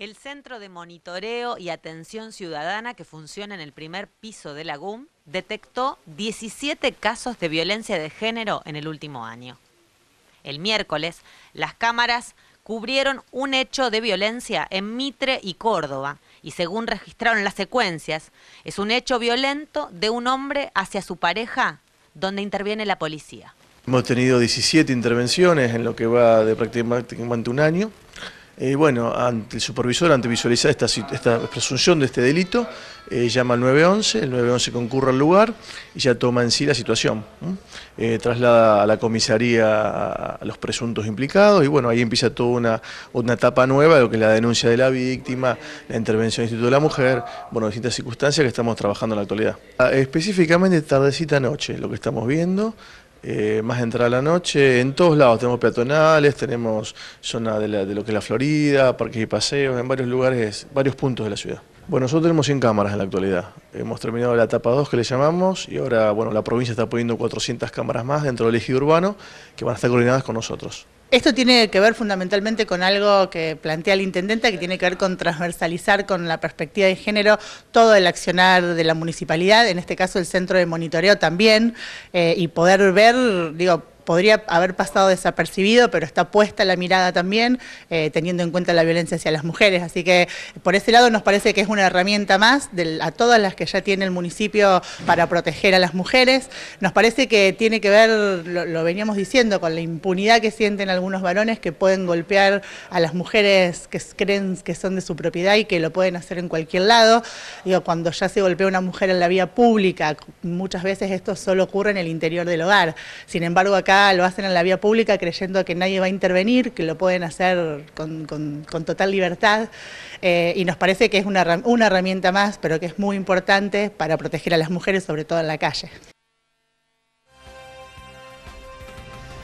El Centro de Monitoreo y Atención Ciudadana que funciona en el primer piso de la GUM detectó 17 casos de violencia de género en el último año. El miércoles, las cámaras cubrieron un hecho de violencia en Mitre y Córdoba y según registraron las secuencias, es un hecho violento de un hombre hacia su pareja donde interviene la policía. Hemos tenido 17 intervenciones en lo que va de prácticamente un año. Eh, bueno, ante el supervisor, ante visualizar esta, esta presunción de este delito, eh, llama al 911, el 911 concurre al lugar y ya toma en sí la situación. Eh, traslada a la comisaría a los presuntos implicados y bueno, ahí empieza toda una, una etapa nueva, lo que es la denuncia de la víctima, la intervención del Instituto de la Mujer, bueno, distintas circunstancias que estamos trabajando en la actualidad. Ah, específicamente tardecita noche, lo que estamos viendo, eh, más entrada la noche. En todos lados tenemos peatonales, tenemos zona de, lo que es la Florida, parques y paseos, en varios lugares, varios puntos de la ciudad. Bueno, nosotros tenemos 100 cámaras en la actualidad. Hemos terminado la etapa 2 que le llamamos y ahora, bueno, la provincia está poniendo 400 cámaras más dentro del eje urbano que van a estar coordinadas con nosotros. Esto tiene que ver fundamentalmente con algo que plantea la intendente, que tiene que ver con transversalizar con la perspectiva de género todo el accionar de la municipalidad, en este caso el centro de monitoreo también, eh, y poder ver, digo, podría haber pasado desapercibido, pero está puesta la mirada también, eh, teniendo en cuenta la violencia hacia las mujeres. Así que por ese lado nos parece que es una herramienta más a todas las que ya tiene el municipio para proteger a las mujeres. Nos parece que tiene que ver, lo, veníamos diciendo, con la impunidad que sienten algunos varones que pueden golpear a las mujeres que creen que son de su propiedad y que lo pueden hacer en cualquier lado. cuando ya se golpea una mujer en la vía pública, muchas veces esto solo ocurre en el interior del hogar. Sin embargo, acá lo hacen en la vía pública creyendo que nadie va a intervenir, que lo pueden hacer con, total libertad eh, y nos parece que es una herramienta más, pero que es muy importante para proteger a las mujeres, sobre todo en la calle.